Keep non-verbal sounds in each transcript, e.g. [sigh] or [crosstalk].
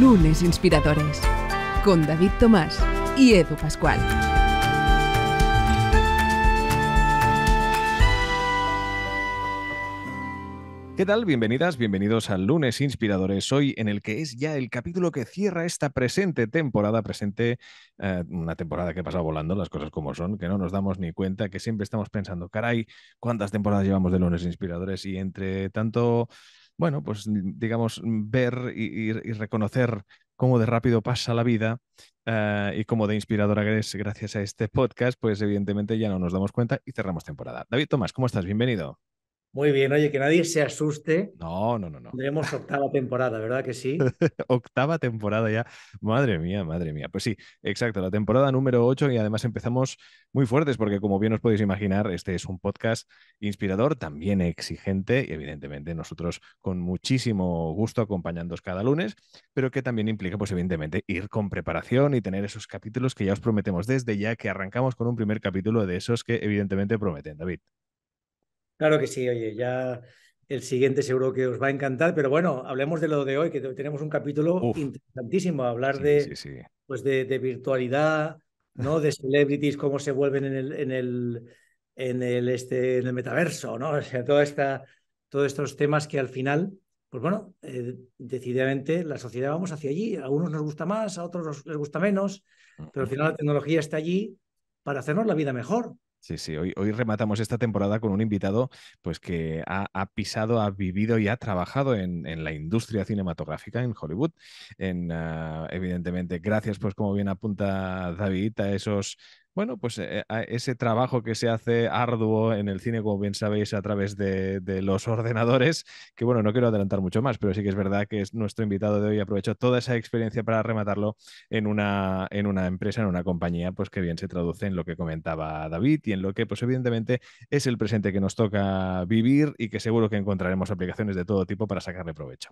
Lunes Inspiradores con David Tomás y Edu Pascual. ¿Qué tal? Bienvenidas, bienvenidos a lunes Inspiradores, hoy en el que es ya el capítulo que cierra esta presente temporada, presente eh, una temporada que pasado volando, las cosas como son, que no nos damos ni cuenta, que siempre estamos pensando, caray, ¿cuántas temporadas llevamos de lunes Inspiradores? Y entre tanto bueno, pues digamos, mm, ver y, reconocer cómo de rápido pasa la vida eh, y cómo de inspiradora eres gracias a este podcast, pues evidentemente ya no nos damos cuenta y cerramos temporada. David Tomás, ¿cómo estás? Bienvenido. Muy bien, oye, que nadie se asuste. No, no, no, no. Tendremos octava temporada, ¿verdad que sí? [laughs] octava temporada ya. Madre mía, madre mía. Pues sí, exacto, la temporada número 8 y además empezamos muy fuertes porque como bien os podéis imaginar, este es un podcast inspirador, también exigente y evidentemente nosotros con muchísimo gusto acompañándoos cada lunes, pero que también implica pues evidentemente ir con preparación y tener esos capítulos que ya os prometemos desde ya que arrancamos con un primer capítulo de esos que evidentemente prometen, David. Claro que sí, oye, ya el siguiente seguro que os va a encantar, pero bueno, hablemos de lo de hoy, que tenemos un capítulo interesantísimo, hablar de, Pues de, virtualidad, ¿no? de celebrities, cómo se vuelven en el, en el, en el, este, en el metaverso, ¿no? [laughs] O sea, toda esta, todos estos temas que al final, pues bueno, eh, decididamente la sociedad vamos hacia allí, a unos nos gusta más, a otros les gusta menos, pero al final la tecnología está allí para hacernos la vida mejor. Sí, sí, hoy, rematamos esta temporada con un invitado pues, que ha, pisado, ha vivido y ha trabajado en, la industria cinematográfica en Hollywood. En, ah, evidentemente, gracias, pues como bien apunta David, a esos bueno, pues eh, ese trabajo que se hace arduo en el cine, como bien sabéis, a través de, los [laughs] ordenadores, que bueno, no quiero adelantar mucho más, pero sí que es verdad que es nuestro invitado de hoy aprovechó toda esa experiencia para rematarlo en una, en una empresa, en una compañía, pues que bien se traduce en lo que comentaba David y en lo que pues evidentemente es el presente que nos toca vivir y que seguro que encontraremos aplicaciones de todo tipo para sacarle provecho.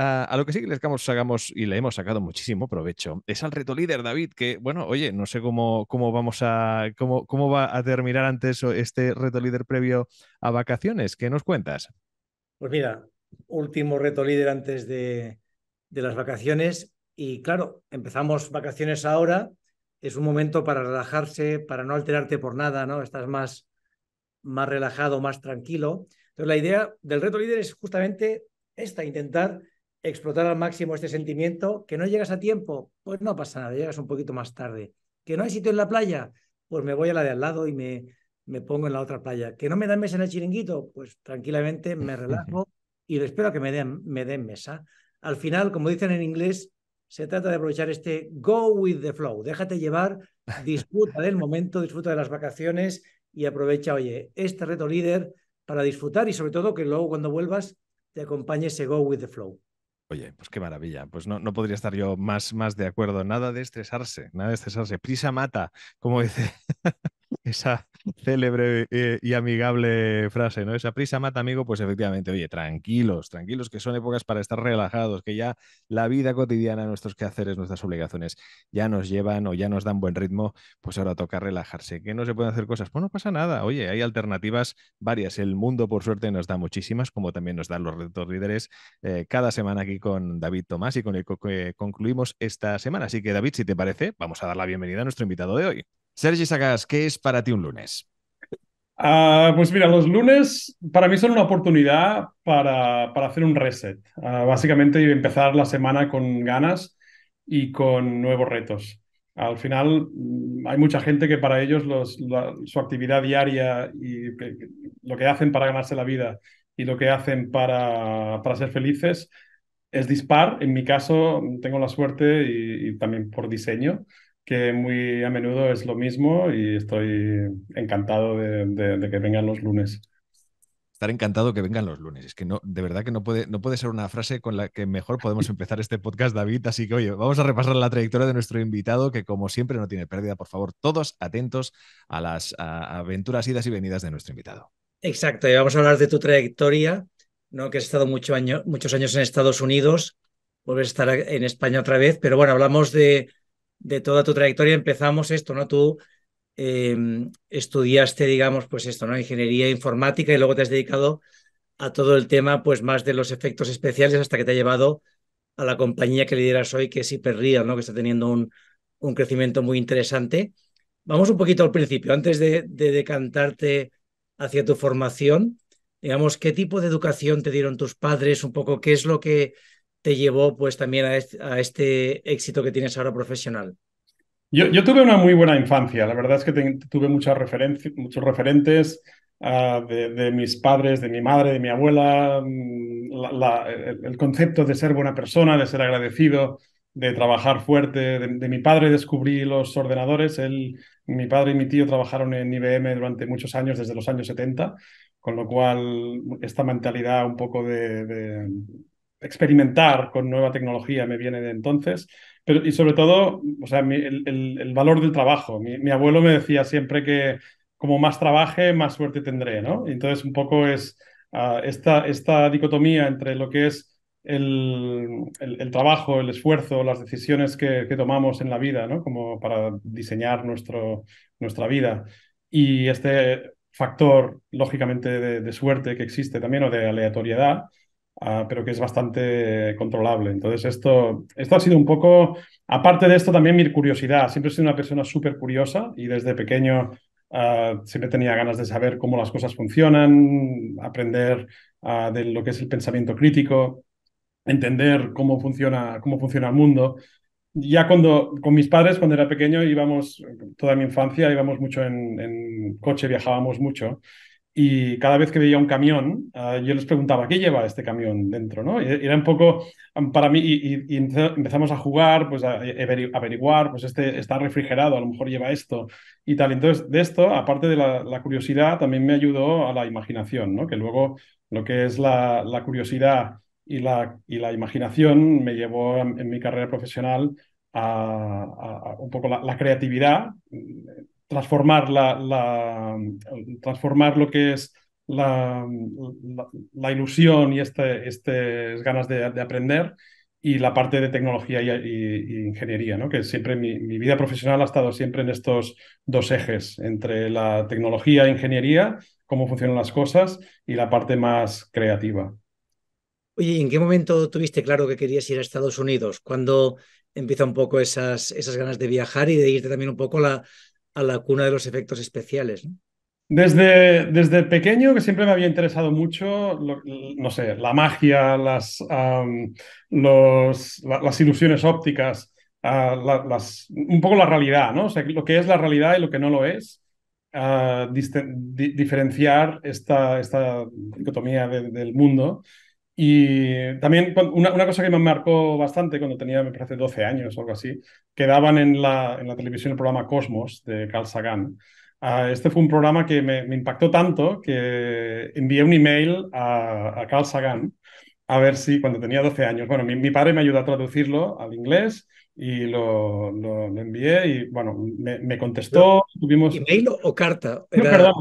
Ah, a lo que sí que les sacamos y le hemos sacado muchísimo provecho es al reto líder, David, que bueno, oye, no sé cómo, cómo vamos a, cómo, cómo va a terminar antes este reto líder previo a vacaciones. ¿Qué nos cuentas? Pues mira, último reto líder antes de, las vacaciones. Y claro, empezamos vacaciones ahora. Es un momento para relajarse, para no alterarte por nada, ¿no? Estás más, más relajado, más tranquilo. Entonces, la idea del reto líder es justamente esta, intentar explotar al máximo este sentimiento, que no llegas a tiempo, pues no pasa nada, llegas un poquito más tarde. Que no hay sitio en la playa, pues me voy a la de al lado y me, me pongo en la otra playa. Que no me dan mesa en el chiringuito, pues tranquilamente me [laughs] relajo y espero que me den, me den mesa. Al final, como dicen en inglés, se trata de aprovechar este go with the flow, déjate llevar, disfruta del momento, disfruta de las vacaciones y aprovecha, oye, este reto líder para disfrutar y sobre todo que luego cuando vuelvas te acompañe ese go with the flow. Oye, pues qué maravilla. Pues no, no podría estar yo más, más de acuerdo. Nada de estresarse, nada de estresarse. Prisa mata, como dice esa [laughs] célebre eh, y amigable frase, ¿no? Esa prisa mata, amigo, pues efectivamente, oye, tranquilos, tranquilos, que son épocas para estar relajados, que ya la vida cotidiana, nuestros quehaceres, nuestras obligaciones ya nos llevan o ya nos dan buen ritmo, pues ahora toca relajarse, que no se pueden hacer cosas, pues no pasa nada, oye, hay alternativas varias, el mundo por suerte nos da muchísimas, como también nos dan los retos líderes eh, cada semana aquí con David Tomás y con el que concluimos esta semana. Así que David, si te parece, vamos a dar la bienvenida a nuestro invitado de hoy. Sergi Sagas, ¿qué es para ti un lunes? Ah, pues mira, los lunes para mí son una oportunidad para, hacer un reset, básicamente ah, básicamente empezar la semana con ganas y con nuevos retos. Al final mm, hay mucha gente que para ellos su actividad diaria y lo que hacen para ganarse la vida y lo que hacen para, ser felices es dispar. En mi caso tengo la suerte y también por diseño que muy a menudo es lo mismo y estoy encantado de, que vengan los lunes. Estar encantado que vengan los lunes. Es que no, de verdad que no puede, no puede ser una frase con la que mejor podemos [laughs] empezar este podcast, David. Así que, oye, vamos a repasar la trayectoria de nuestro invitado, que como siempre no tiene pérdida. Por favor, todos atentos a las aventuras, idas y venidas de nuestro invitado. Exacto, y vamos a hablar de tu trayectoria, ¿no? que has estado muchos años en Estados Unidos, vuelves a estar en España otra vez, pero bueno, hablamos de, de toda tu trayectoria empezamos esto, ¿no? Tú em, estudiaste, digamos, pues esto, ¿no? Ingeniería informática y luego te has dedicado a todo el tema, pues más de los efectos especiales hasta que te ha llevado a la compañía que lideras hoy, que es Hyperreal, ¿no? Que está teniendo un, un crecimiento muy interesante. Vamos un poquito al principio, antes de, de decantarte hacia tu formación, digamos, ¿qué tipo de educación te dieron tus padres? Un poco, ¿qué es lo que te llevó pues también a este, éxito que tienes ahora profesional? Yo, tuve una muy buena infancia, la verdad es que tuve muchas muchos referentes ah, de, mis padres, de mi madre, de mi abuela, mm, el, concepto de ser buena persona, de ser agradecido, de trabajar fuerte. De, mi padre descubrí los ordenadores. mi padre y mi tío trabajaron en IBM durante muchos años, desde los años 70, con lo cual esta mentalidad un poco de experimentar con nueva tecnología me viene de entonces. Pero, y sobre todo, o sea, el, valor del trabajo. Mi, abuelo me decía siempre que como más trabaje, más suerte tendré, ¿no? Entonces, un poco es ah, esta, esta dicotomía entre lo que es el, trabajo, el esfuerzo, las decisiones que, tomamos en la vida, ¿no? Como para diseñar nuestro, nuestra vida. Y este factor, lógicamente, de suerte que existe también o de aleatoriedad, Ah, pero que es bastante controlable. Entonces, esto, esto ha sido un poco, aparte de esto, también mi curiosidad. Siempre he sido una persona súper curiosa y desde pequeño ah, siempre tenía ganas de saber cómo las cosas funcionan, aprender ah, de lo que es el pensamiento crítico, entender cómo funciona, cómo funciona el mundo. Ya cuando, con mis padres, cuando era pequeño, íbamos, toda mi infancia, íbamos mucho en coche, viajábamos mucho y cada vez que veía un camión, ah, yo les preguntaba, ¿qué lleva este camión dentro? ¿no? Y era un poco para mí, y, empezamos a jugar, pues a eh, averiguar, pues este está refrigerado, a lo mejor lleva esto y tal. Entonces, de esto, aparte de la, curiosidad, también me ayudó a la imaginación, ¿no? que luego lo que es la, curiosidad y la, y la imaginación me llevó en, mi carrera profesional a, a un poco la creatividad transformar, la, transformar lo que es la, la ilusión y estas ganas de, aprender y la parte de tecnología y, ingeniería, ¿no? que siempre mi, vida profesional ha estado siempre en estos dos ejes, entre la tecnología e ingeniería, cómo funcionan las cosas y la parte más creativa. Oye, ¿en qué momento tuviste claro que querías ir a Estados Unidos? ¿Cuándo empieza un poco esas, esas ganas de viajar y de irte también un poco la, a la cuna de los efectos especiales. Desde, desde pequeño, que siempre me había interesado mucho, no sé, la magia, las, las ilusiones ópticas, ah, las, un poco la realidad, ¿no? lo que es la realidad y lo que no lo es, ah, diferenciar esta, esta dicotomía del mundo. Y también una, cosa que me marcó bastante cuando tenía, me parece, 12 años o algo así, quedaban en la, televisión el programa Cosmos de Carl Sagan. Ah, este fue un programa que me, impactó tanto que envié un email a, Carl Sagan a ver si cuando tenía 12 años, bueno, mi, mi padre me ayudó a traducirlo al inglés y lo, lo, envié y bueno, me, me contestó, tuvimos... ¿Email o carta? Era... Ah, no, perdón,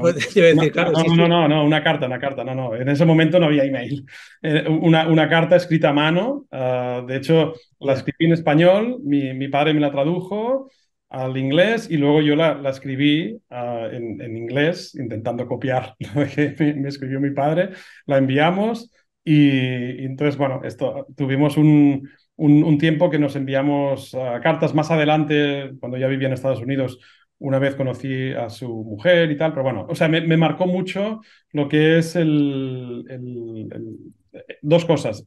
pues, [laughs] email, sí. no, no, no, no, no, una carta, una carta, no, no, en ese momento no había email. [laughs] Eh, una, una carta escrita a mano, ah, de hecho la escribí en español, mi, mi padre me la tradujo, al inglés y luego yo la, la escribí ah, en, en, inglés, intentando copiar [laughs] lo que me, escribió mi padre, la enviamos y, y, entonces, bueno, esto, tuvimos un, un, tiempo que nos enviamos ah, cartas más adelante, cuando ya vivía en Estados Unidos, una vez conocí a su mujer y tal, pero bueno, o sea, me, marcó mucho lo que es el, eh, dos cosas,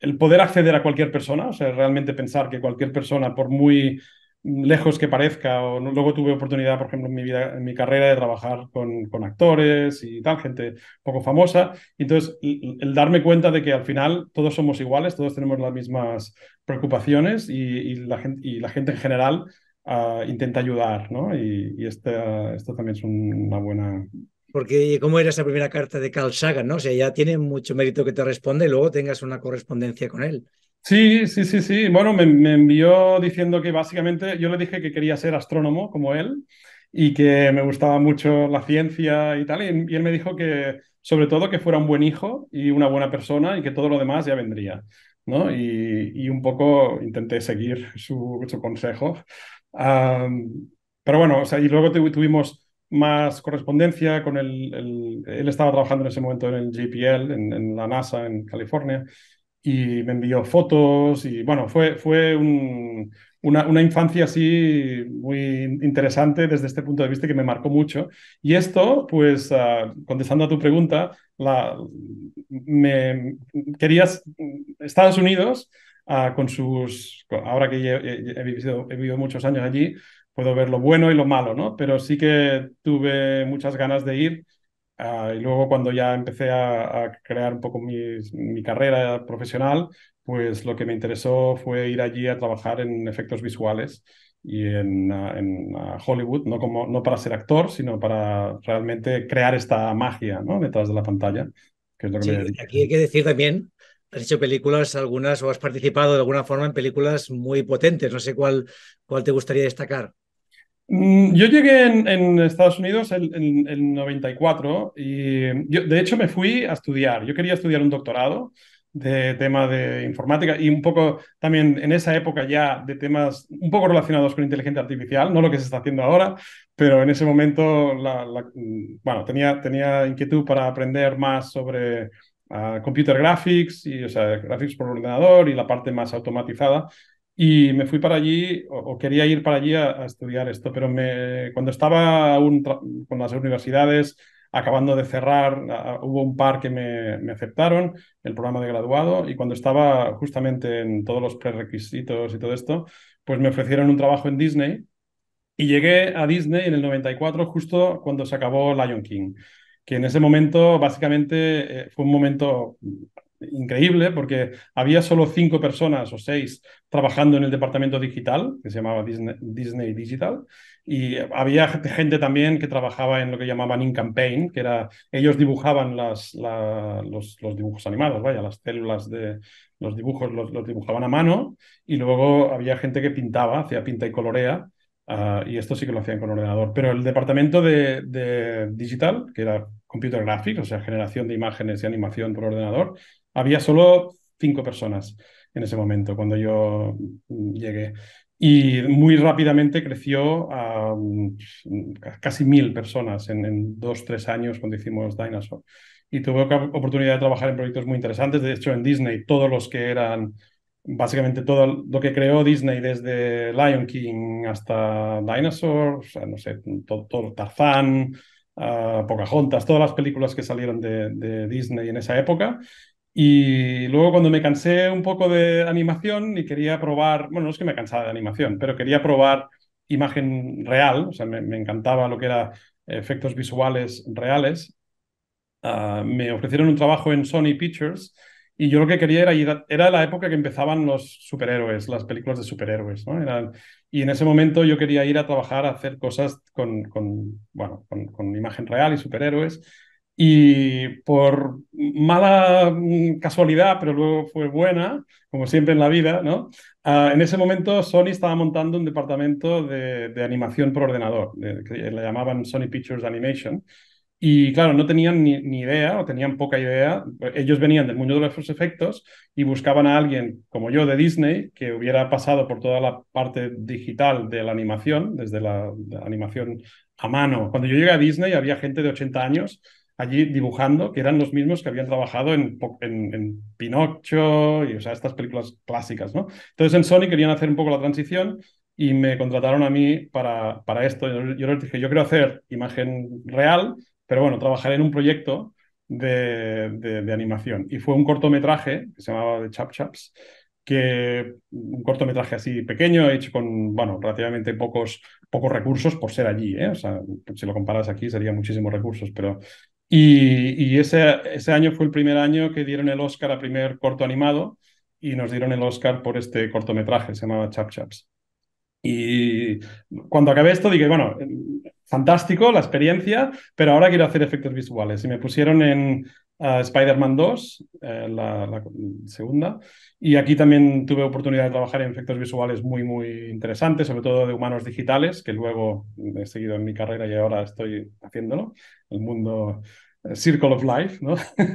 el poder acceder a cualquier persona, o sea, realmente pensar que cualquier persona, por muy lejos que parezca, o no, luego tuve oportunidad, por ejemplo, en mi carrera de trabajar con, actores y tal, gente poco famosa. Entonces, el, darme cuenta de que al final todos somos iguales, todos tenemos las mismas preocupaciones y, la, gente, en general ah, intenta ayudar, ¿no? Y, esto también es una buena... Porque cómo era esa primera carta de Carl Sagan, ¿no? O sea, ya tiene mucho mérito que te responde y luego tengas una correspondencia con él. Sí, sí, sí, sí. Bueno, me, envió diciendo que básicamente yo le dije que quería ser astrónomo como él y que me gustaba mucho la ciencia y tal. Y, él me dijo que sobre todo que fuera un buen hijo y una buena persona y que todo lo demás ya vendría. ¿no? Y, un poco intenté seguir [laughs] su, consejo. pero bueno, y luego tuvimos más correspondencia con el, Él estaba trabajando en ese momento en el JPL, en la NASA, en California, y me envió fotos y bueno, fue, fue una, una, infancia así muy interesante desde este punto de vista que me marcó mucho. Y esto, pues ah, contestando a tu pregunta, la, me, querías Estados Unidos ah, con sus, ahora que he, vivido, he vivido muchos años allí, puedo ver lo bueno y lo malo, ¿no? Pero sí que tuve muchas ganas de ir Ah, y luego cuando ya empecé a, crear un poco mi, carrera profesional, pues lo que me interesó fue ir allí a trabajar en efectos visuales y en, ah, ah, Hollywood, no, como, no para ser actor, sino para realmente crear esta magia detrás de la pantalla. sí, aquí hay que decir también, has hecho películas algunas o has participado de alguna forma en películas muy potentes, no sé cuál, cuál te gustaría destacar. Mm, yo llegué en, Estados Unidos en el, 94 y de hecho me fui a estudiar. Yo quería estudiar un doctorado de tema de informática y un poco también en esa época ya de temas un poco relacionados con inteligencia artificial, no lo que se está haciendo ahora, pero en ese momento mm, bueno, tenía, tenía inquietud para aprender más sobre ah, computer graphics y o sea, graphics por ordenador y la parte más automatizada y me fui para allí, o, quería ir para allí a, estudiar esto, pero cuando estaba con las universidades acabando de cerrar, hubo un par que me, aceptaron, el programa de graduado, y cuando estaba justamente en todos los prerequisitos y todo esto, pues me ofrecieron un trabajo en Disney y llegué a Disney en el 94, justo cuando se acabó Lion King, que en ese momento básicamente eh, fue un momento increíble porque había solo cinco personas o seis trabajando en el departamento digital, que se llamaba Disney, Digital, y había gente también que trabajaba en lo que llamaban in-campaign, que era, ellos dibujaban las, los, dibujos animados, vaya, las células de los dibujos, los, dibujaban a mano, y luego había gente que pintaba, hacía pinta y colorea, ah, y esto sí que lo hacían con ordenador, pero el departamento de, de digital, que era computer graphics, o sea, generación de imágenes y animación por ordenador, había solo cinco personas en ese momento, cuando yo mm, llegué. Y muy rápidamente creció a, mm, casi mil personas en, dos, tres años cuando hicimos Dinosaur. Y tuve oportunidad de trabajar en proyectos muy interesantes. De hecho, en Disney, todos los que eran, básicamente todo lo que creó Disney, desde Lion King hasta Dinosaur, o sea, no sé, todo, Tarzán, ah, Pocahontas, todas las películas que salieron de Disney en esa época, y luego cuando me cansé un poco de animación y quería probar, bueno, no es que me cansaba de animación, pero quería probar imagen real, o sea, me, encantaba lo que era efectos visuales reales, ah, me ofrecieron un trabajo en Sony Pictures y yo lo que quería era, ir, era la época que empezaban los superhéroes, las películas de superhéroes, ¿no? y en ese momento yo quería ir a trabajar a hacer cosas con, bueno, con imagen real y superhéroes. Y por mala mm, casualidad, pero luego fue buena, como siempre en la vida, ¿no? Ah, en ese momento Sony estaba montando un departamento de, de animación por ordenador, que le llamaban Sony Pictures Animation. Y claro, no tenían ni, idea o tenían poca idea. Ellos venían del mundo de los efectos y buscaban a alguien como yo de Disney que hubiera pasado por toda la parte digital de la animación, desde la, la animación a mano. Cuando yo llegué a Disney había gente de 80 años allí dibujando, que eran los mismos que habían trabajado en, en, Pinocho y o sea, estas películas clásicas, ¿no? Entonces en Sony querían hacer un poco la transición y me contrataron a mí para, para esto. Yo, les dije, yo quiero hacer imagen real, pero bueno, trabajar en un proyecto de, animación. Y fue un cortometraje que se llamaba The Chap Chaps, que un cortometraje así pequeño, hecho con, bueno, relativamente pocos, pocos recursos por ser allí, ¿eh? O sea, si lo comparas aquí serían muchísimos recursos, pero y, ese, ese, año fue el primer año que dieron el Oscar a primer corto animado y nos dieron el Oscar por este cortometraje, se llamaba Chap Chaps. Y cuando acabé esto dije, bueno, fantástico la experiencia, pero ahora quiero hacer efectos visuales. Y me pusieron en eh, Spider-Man 2, eh, la, la, segunda, y aquí también tuve oportunidad de trabajar en efectos visuales muy, muy interesantes, sobre todo de humanos digitales, que luego he seguido en mi carrera y ahora estoy haciéndolo, el mundo... Eh, Circle of Life, ¿no?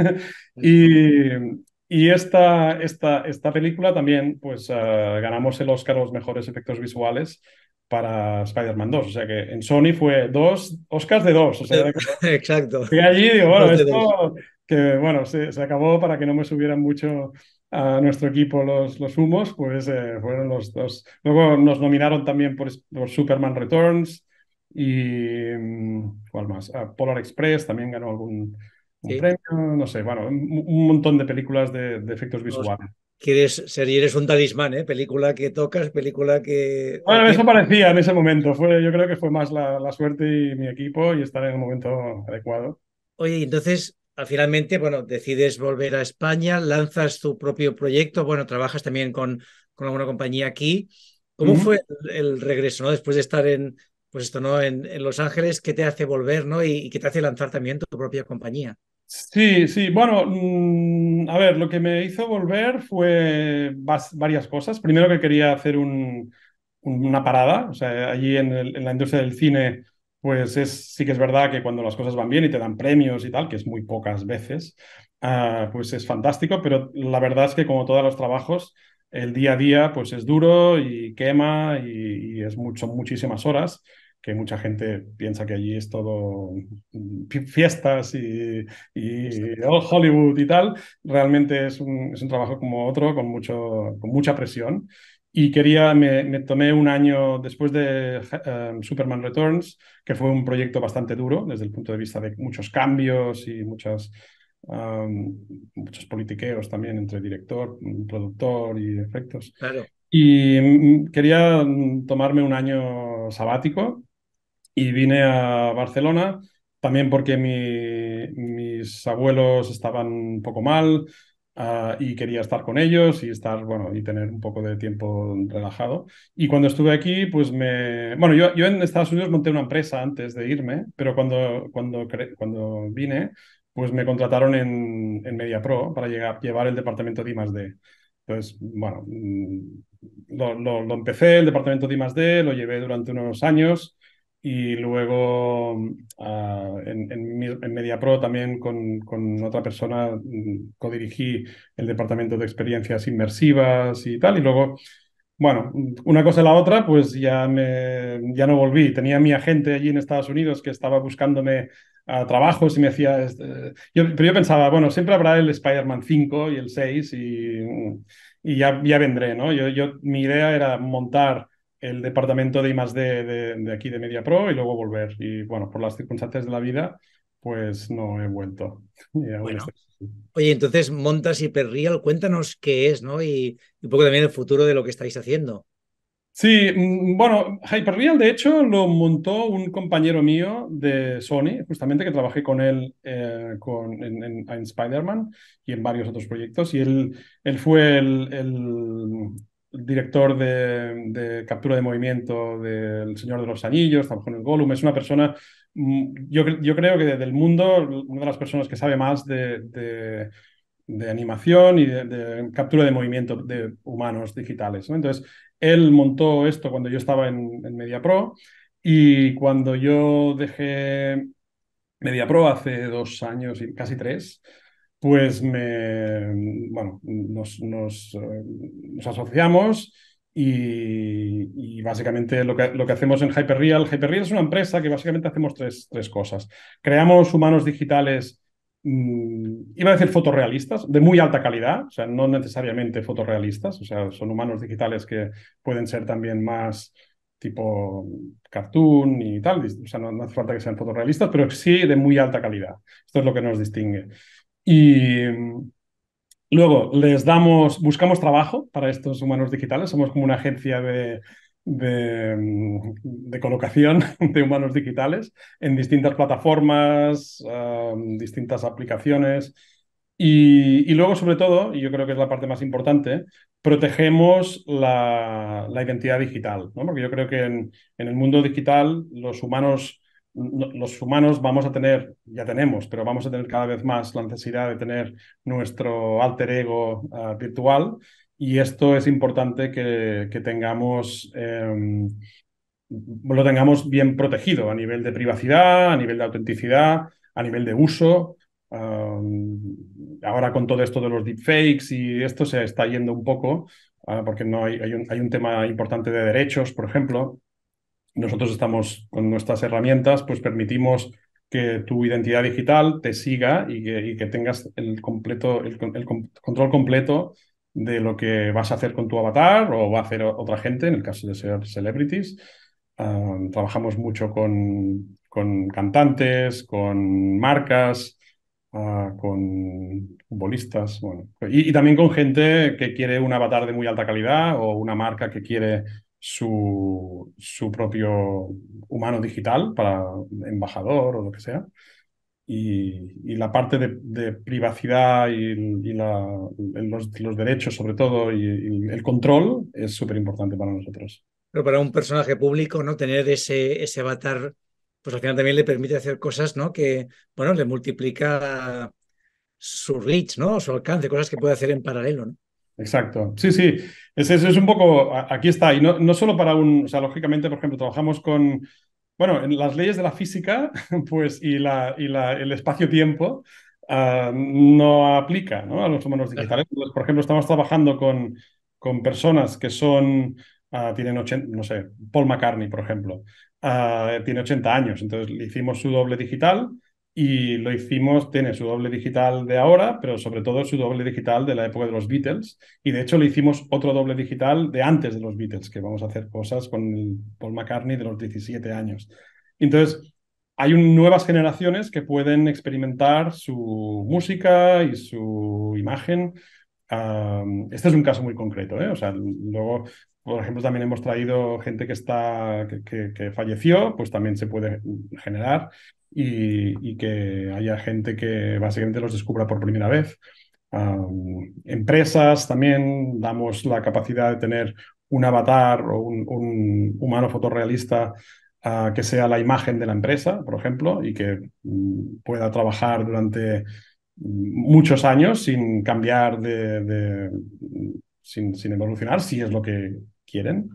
[laughs] y, y esta, esta, esta película también, pues eh, ganamos el Oscar a los mejores efectos visuales para Spider-Man 2. O sea que en Sony fue dos Oscars de dos. O [laughs] Exacto. Y allí digo, bueno, esto que bueno, se, acabó para que no me subieran mucho a nuestro equipo los, los humos, pues eh, fueron los dos. Luego nos nominaron también por, por Superman Returns y, mm, ¿cuál más? Ah, Polar Express también ganó algún, un premio, no sé, bueno, un, montón de películas de, efectos pues visuales. Quieres ser, eres un talismán, ¿eh? Película que tocas, película que. Bueno, eso parecía en ese momento. Fue, yo creo que fue más la, suerte y mi equipo y estar en el momento adecuado. Oye, entonces, finalmente, bueno, decides volver a España, lanzas tu propio proyecto, bueno, trabajas también con, con alguna compañía aquí. ¿Cómo fue el regreso, ¿no? Después de estar en, pues esto, ¿no? En, Los Ángeles, ¿qué te hace volver, ¿no? Y, qué te hace lanzar también tu propia compañía. Sí, sí, bueno, mm, a ver, lo que me hizo volver fue varias cosas. Primero que quería hacer una parada, o sea, allí en, la industria del cine, pues sí que es verdad que cuando las cosas van bien y te dan premios y tal, que es muy pocas veces, ah, pues es fantástico, pero la verdad es que como todos los trabajos, el día a día pues es duro y quema y, es muchísimas horas que mucha gente piensa que allí es todo mm, fiestas y, Hollywood y tal, realmente es un, trabajo como otro, con, mucho, con mucha presión. Y quería, me, tomé un año después de eh, Superman Returns, que fue un proyecto bastante duro desde el punto de vista de muchos cambios y muchos politiqueos también entre director, productor y efectos. Y mm, quería mm, tomarme un año sabático y vine a Barcelona también porque mis abuelos estaban un poco mal ah, y quería estar con ellos y estar, bueno, y tener un poco de tiempo relajado. Y cuando estuve aquí, pues me... Bueno, yo, yo en Estados Unidos monté una empresa antes de irme, pero cuando, cuando, cuando vine, pues me contrataron en, en MediaPro para llegar, llevar el departamento de I+. Entonces, bueno, mm, lo, empecé, el departamento de I+, lo llevé durante unos años y luego ah, en, en, en, MediaPro también con, con otra persona mm, codirigí el departamento de experiencias inmersivas y tal, y luego, bueno, una cosa a la otra, pues ya, me, ya no volví. Tenía mi agente allí en Estados Unidos que estaba buscándome a trabajos y me hacía... Este, eh, pero yo pensaba, bueno, siempre habrá el Spider-Man 5 y el 6 y, mm, y ya, ya vendré, ¿no? Yo, yo, mi idea era montar el departamento de I más de, aquí de, media pro y luego volver. Y bueno, por las circunstancias de la vida, pues no he vuelto. [laughs] Oye, entonces montas Hyperreal, cuéntanos qué es, ¿no? Y, un poco también el futuro de lo que estáis haciendo. Sí, mm, bueno, Hyperreal de hecho lo montó un compañero mío de Sony, justamente que trabajé con él eh, con, en, en, Spider-Man y en varios otros proyectos. Y él, él fue el, el, director de, captura de movimiento del Señor de los Anillos, trabajó en Gollum, es una persona, mm, yo, creo que del mundo, una de las personas que sabe más de, animación y de, captura de movimiento de humanos digitales. ¿no? Entonces, él montó esto cuando yo estaba en, en MediaPro y cuando yo dejé MediaPro hace dos años y casi tres, pues me, bueno, nos, nos, eh, asociamos y, básicamente lo que, lo que hacemos en Hyperreal, Hyperreal es una empresa que básicamente hacemos tres, tres cosas. Creamos humanos digitales, mm, iba a decir fotorrealistas, de muy alta calidad, o sea, no necesariamente fotorrealistas, o sea, son humanos digitales que pueden ser también más tipo cartoon y tal, o sea, no hace falta que sean fotorrealistas, pero sí de muy alta calidad. Esto es lo que nos distingue. Y luego les damos, buscamos trabajo para estos humanos digitales. Somos como una agencia de, colocación [laughs] de humanos digitales en distintas plataformas, em, distintas aplicaciones. Y, luego, sobre todo, y yo creo que es la parte más importante, protegemos la, identidad digital, ¿no? porque yo creo que en, el mundo digital los humanos los humanos vamos a tener, ya tenemos, pero vamos a tener cada vez más la necesidad de tener nuestro alter ego ah, virtual y esto es importante que, tengamos... Em, lo tengamos bien protegido a nivel de privacidad, a nivel de autenticidad, a nivel de uso. ahora con todo esto de los deepfakes y esto se está yendo un poco, ah, porque no hay un tema importante de derechos, por ejemplo, nosotros estamos con nuestras herramientas, pues permitimos que tu identidad digital te siga y que, tengas el, completo, el, control completo de lo que vas a hacer con tu avatar o va a hacer otra gente, en el caso de ser celebrities. Ah, trabajamos mucho con, con, cantantes, con marcas, ah, con futbolistas, bueno, y, también con gente que quiere un avatar de muy alta calidad o una marca que quiere su, su propio humano digital para embajador o lo que sea. Y, la parte de, privacidad y, la, los, derechos sobre todo y, el control es súper importante para nosotros. Pero para un personaje público, ¿no? Tener ese, ese avatar, pues al final también le permite hacer cosas, ¿no? Que, bueno, le multiplica su reach, ¿no? Su alcance, cosas que puede hacer en paralelo, Exacto. Sí, sí. eso es, un poco, aquí está. Y no, no, solo para un, o sea, lógicamente, por ejemplo, trabajamos con, bueno, en las leyes de la física, [laughs] pues, y, la, y la, el espacio-tiempo ah, no aplica ¿no? a los humanos digitales. por ejemplo, estamos trabajando con, con personas que son, ah, tienen 80, no sé, Paul McCartney, por ejemplo, ah, tiene 80 años. Entonces, le hicimos su doble digital y lo hicimos, tiene su doble digital de ahora, pero sobre todo su doble digital de la época de los Beatles. Y de hecho le hicimos otro doble digital de antes de los Beatles, que vamos a hacer cosas con Paul McCartney de los 17 años. Entonces, hay nuevas generaciones que pueden experimentar su música y su imagen. este es un caso muy concreto, ¿eh? O sea, luego por ejemplo, también hemos traído gente que está que falleció, pues también se puede generar y, que haya gente que básicamente los descubra por primera vez. empresas también damos la capacidad de tener un avatar o un, humano fotorrealista ah, que sea la imagen de la empresa, por ejemplo, y que mm, pueda trabajar durante mm, muchos años sin cambiar de, sin, evolucionar, si es lo que quieren.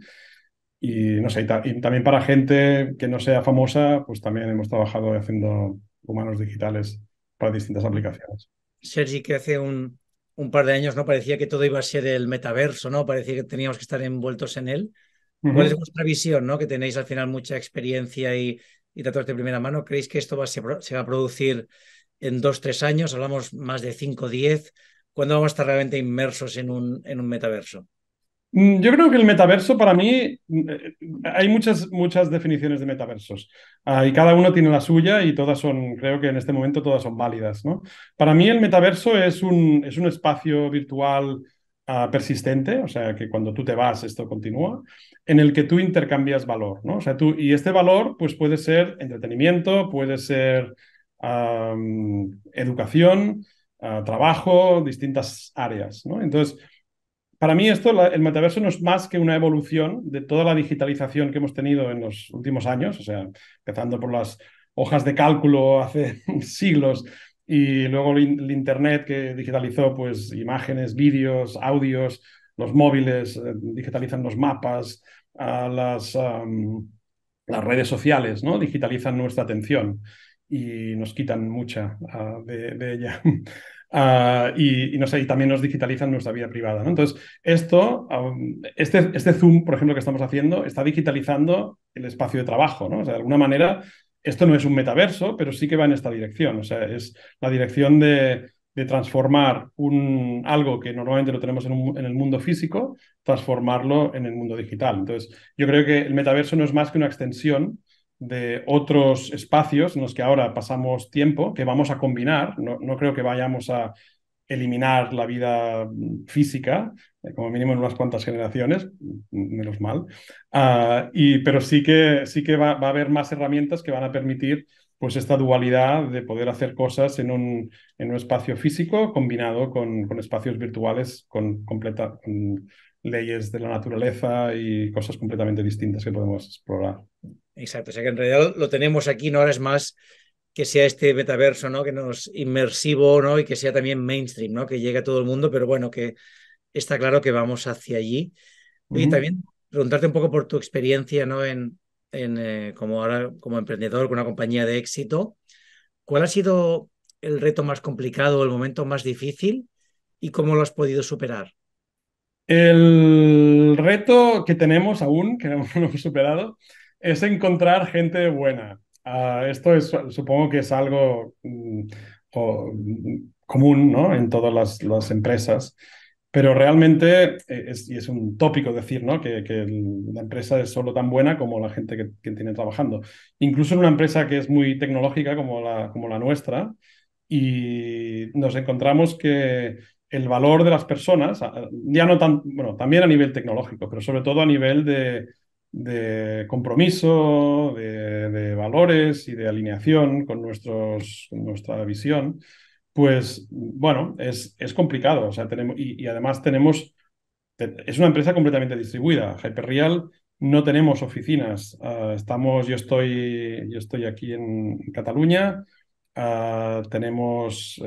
Y no sé, también para gente que no sea famosa, pues también hemos trabajado haciendo humanos digitales para distintas aplicaciones. Sergi, que hace un, par de años no parecía que todo iba a ser el metaverso, ¿no? Parecía que teníamos que estar envueltos en él. ¿Cuál es vuestra visión, ¿no? Que tenéis al final mucha experiencia y, y datos de primera mano. ¿Creéis que esto se, va a producir en dos, tres años? Hablamos más de cinco, diez. ¿Cuándo vamos a estar realmente inmersos en un, en un metaverso? Mm, yo creo que el metaverso para mí, mm, eh, hay muchas, muchas definiciones de metaversos ah, y cada uno tiene la suya y todas son, creo que en este momento todas son válidas. ¿no? Para mí el metaverso es un, es un espacio virtual ah, persistente, o sea que cuando tú te vas esto continúa, en el que tú intercambias valor. ¿no? O sea, tú, y este valor pues, puede ser entretenimiento, puede ser educación, ah, trabajo, distintas áreas. ¿no? Entonces para mí esto, el metaverso no es más que una evolución de toda la digitalización que hemos tenido en los últimos años, o sea, empezando por las hojas de cálculo hace [laughs] siglos y luego el, Internet que digitalizó pues imágenes, vídeos, audios, los móviles eh, digitalizan los mapas, a las, las redes sociales, ¿no? Digitalizan nuestra atención y nos quitan mucha ah, de, de ella. [laughs] Ah, y, no sé, también nos digitalizan nuestra vida privada. Entonces, esto, este, este, Zoom, por ejemplo, que estamos haciendo, está digitalizando el espacio de trabajo. de alguna manera, esto no es un metaverso, pero sí que va en esta dirección. O sea, es la dirección de, transformar algo que normalmente lo tenemos en, en, el mundo físico, transformarlo en el mundo digital. Entonces, yo creo que el metaverso no es más que una extensión de otros espacios en los que ahora pasamos tiempo, que vamos a combinar. No, creo que vayamos a eliminar la vida física, eh, como mínimo en unas cuantas generaciones, menos mal, ah, y, pero sí que, sí que va, a haber más herramientas que van a permitir pues esta dualidad de poder hacer cosas en un, en un espacio físico combinado con, con espacios virtuales con, con leyes de la naturaleza y cosas completamente distintas que podemos explorar. Exacto, o sea que en realidad lo tenemos aquí, no ahora es más que sea este metaverso, ¿no? Que nos inmersivo, ¿no? Y que sea también mainstream, ¿no? Que llegue a todo el mundo, pero bueno, que está claro que vamos hacia allí. Y también preguntarte un poco por tu experiencia, ¿no? En, en eh, como ahora como emprendedor con una compañía de éxito, ¿cuál ha sido el reto más complicado, el momento más difícil y cómo lo has podido superar? El reto que tenemos aún, que [laughs] no hemos superado, es encontrar gente buena. Ah, esto es, supongo que es algo mm, mm, común ¿no? en todas las, empresas, pero realmente eh, es, un tópico decir ¿no? que, la empresa es solo tan buena como la gente que, tiene trabajando. Incluso en una empresa que es muy tecnológica como la, como la nuestra, y nos encontramos que el valor de las personas, ya no tan, bueno, también a nivel tecnológico, pero sobre todo a nivel de, de compromiso, de, valores y de alineación con, nuestros, nuestra visión, pues bueno, es, complicado. O sea, tenemos, y, además tenemos, es una empresa completamente distribuida. Hyperreal no tenemos oficinas. Ah, estamos, yo estoy, yo estoy aquí en Cataluña. Ah, tenemos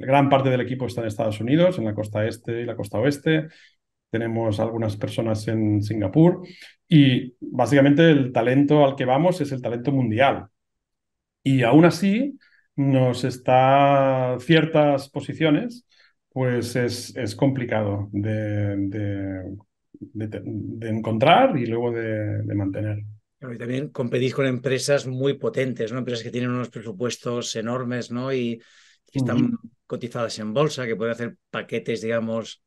gran parte del equipo está en Estados Unidos, en la costa este y la costa oeste tenemos algunas personas en Singapur, y básicamente el talento al que vamos es el talento mundial. Y aún así nos está ciertas posiciones, pues es, es complicado de, encontrar y luego de mantener. y también competís con empresas muy potentes, Empresas que tienen unos presupuestos enormes, ¿no? Y que están cotizadas en bolsa, que pueden hacer paquetes, digamos,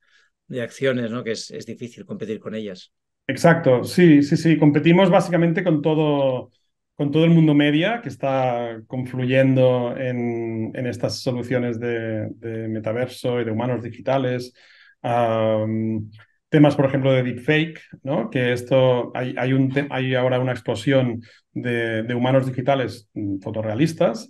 de acciones, ¿no? Que es difícil competir con ellas. Exacto, sí, sí, sí. Competimos básicamente con todo, con todo el mundo media que está confluyendo en, estas soluciones de, metaverso y de humanos digitales. temas, por ejemplo, de deepfake, ¿no? Que esto hay, un, hay ahora una explosión de, de humanos digitales fotorrealistas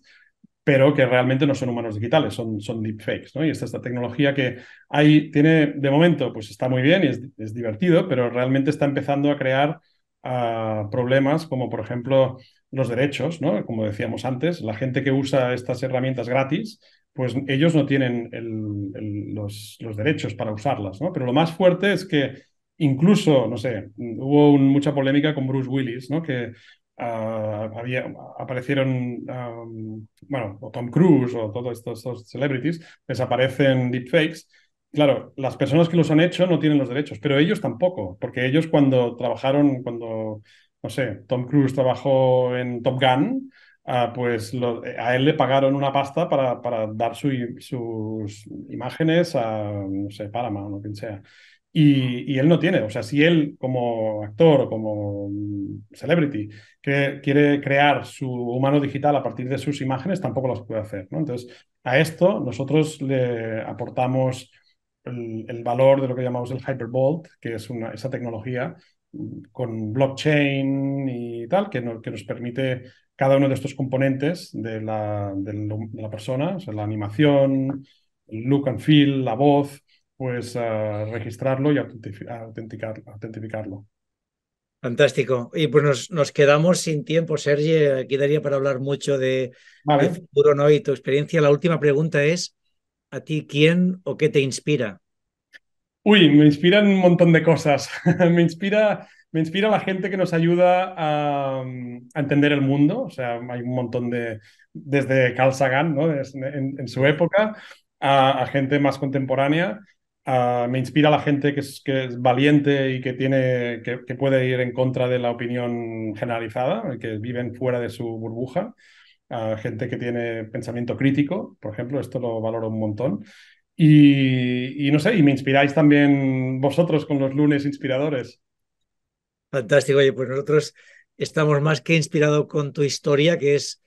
pero que realmente no son humanos digitales, son, son deepfakes, ¿no? Y esta, esta tecnología que hay, tiene, de momento, pues está muy bien y es, divertido, pero realmente está empezando a crear ah, problemas como, por ejemplo, los derechos, ¿no? Como decíamos antes, la gente que usa estas herramientas gratis, pues ellos no tienen los, derechos para usarlas, ¿no? Pero lo más fuerte es que incluso, no sé, hubo mucha polémica con Bruce Willis, ¿no? Que Ah, aparecieron, ah, bueno, o Tom Cruise o todos estos, celebrities, desaparecen deepfakes. Claro, las personas que los han hecho no tienen los derechos, pero ellos tampoco, porque ellos cuando trabajaron, cuando, no sé, Tom Cruise trabajó en Top Gun, ah, pues a él le pagaron una pasta para, dar sus imágenes a, no sé, Paramount o quien sea. Y, él no tiene, o sea, si él como actor o como celebrity que quiere crear su humano digital a partir de sus imágenes, tampoco las puede hacer, ¿no? Entonces, a esto nosotros le aportamos el, valor de lo que llamamos el hyperbolt, que es una, esa tecnología mm, con blockchain y tal, que, que nos permite cada uno de estos componentes de de la persona, o sea, la animación, el look and feel, la voz, pues registrarlo y autenticarlo. autentificarlo. Fantástico. Y pues nos, quedamos sin tiempo, Sergio Aquí daría para hablar mucho de, futuro y tu experiencia. La última pregunta es, ¿a ti quién o qué te inspira? Uy, me inspiran un montón de cosas. [laughs] me, inspira, me inspira la gente que nos ayuda a, entender el mundo. O sea, hay un montón de, desde Carl Sagan, ¿no? en, su época, a gente más contemporánea Ah, me inspira a la gente que es, valiente y que, tiene, que, puede ir en contra de la opinión generalizada, que viven fuera de su burbuja, ah, gente que tiene pensamiento crítico, por ejemplo, esto lo valoro un montón. Y, no sé, y me inspiráis también vosotros con los lunes inspiradores. Fantástico, oye, pues nosotros estamos más que inspirados con tu historia, que es,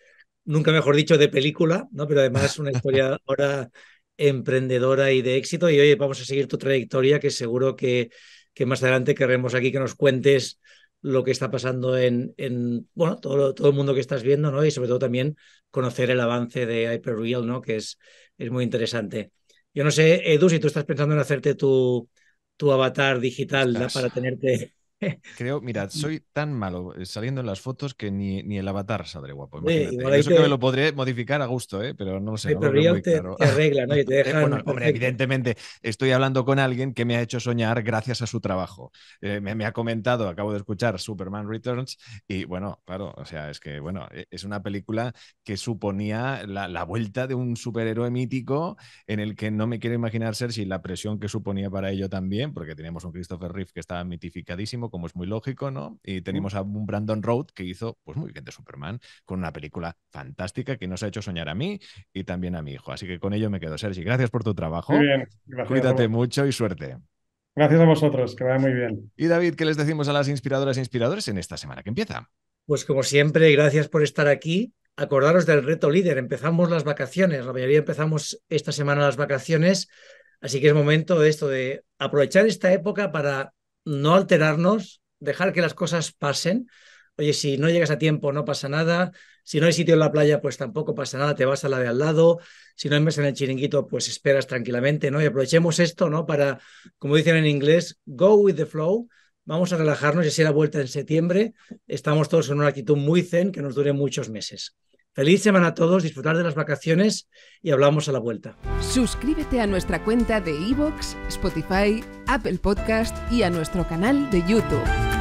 nunca mejor dicho, de película, ¿no? Pero además una [laughs] historia ahora emprendedora y de éxito. Y hoy vamos a seguir tu trayectoria, que seguro que, que más adelante querremos aquí que nos cuentes lo que está pasando en, en bueno, todo, todo el mundo que estás viendo, ¿no? Y sobre todo también conocer el avance de Hyperreal, ¿no? Que es, es muy interesante. Yo no sé, Edu, si tú estás pensando en hacerte tu, tu avatar digital para tenerte Creo, mira, [laughs] soy tan malo eh, saliendo en las fotos que ni, ni el avatar saldré guapo. Eso que me lo podré modificar a gusto, ¿eh? pero no sé. lo te, arregla, ¿no? te [laughs] eh, bueno, hombre, evidentemente, estoy hablando con alguien que me ha hecho soñar gracias a su trabajo. Eh, me, ha comentado, acabo de escuchar Superman Returns, y bueno, claro, o sea, es que, bueno, e, es una película que suponía la, la vuelta de un superhéroe mítico en el que no me quiero imaginar ser si la presión que suponía para ello también, porque teníamos un Christopher Reeve que estaba mitificadísimo como es muy lógico, ¿no? Y tenemos a un Brandon Road que hizo, pues muy bien de Superman, con una película fantástica que nos ha hecho soñar a mí y también a mi hijo. Así que con ello me quedo, Sergi. Gracias por tu trabajo. Muy bien. Cuídate mucho y suerte. Gracias a vosotros, que vaya muy bien. Y David, ¿qué les decimos a las inspiradoras e inspiradores en esta semana que empieza? Pues como siempre, gracias por estar aquí. Acordaros del reto líder. Empezamos las vacaciones, la mayoría empezamos esta semana las vacaciones, así que es momento de esto de aprovechar esta época para no alterarnos, dejar que las cosas pasen. Oye, si no llegas a tiempo, no pasa nada. Si no hay sitio en la playa, pues tampoco pasa nada, te vas a la de al lado. Si no hay mesa en el chiringuito, pues esperas tranquilamente, ¿no? Y aprovechemos esto, ¿no? Para, como dicen en inglés, go with the flow. Vamos a relajarnos y así la vuelta en septiembre. Estamos todos en una actitud muy zen que nos dure muchos meses. Feliz semana a todos, disfrutar de las vacaciones y hablamos a la vuelta. Suscríbete a nuestra cuenta de iVoox, Spotify, Apple Podcast y a nuestro canal de YouTube.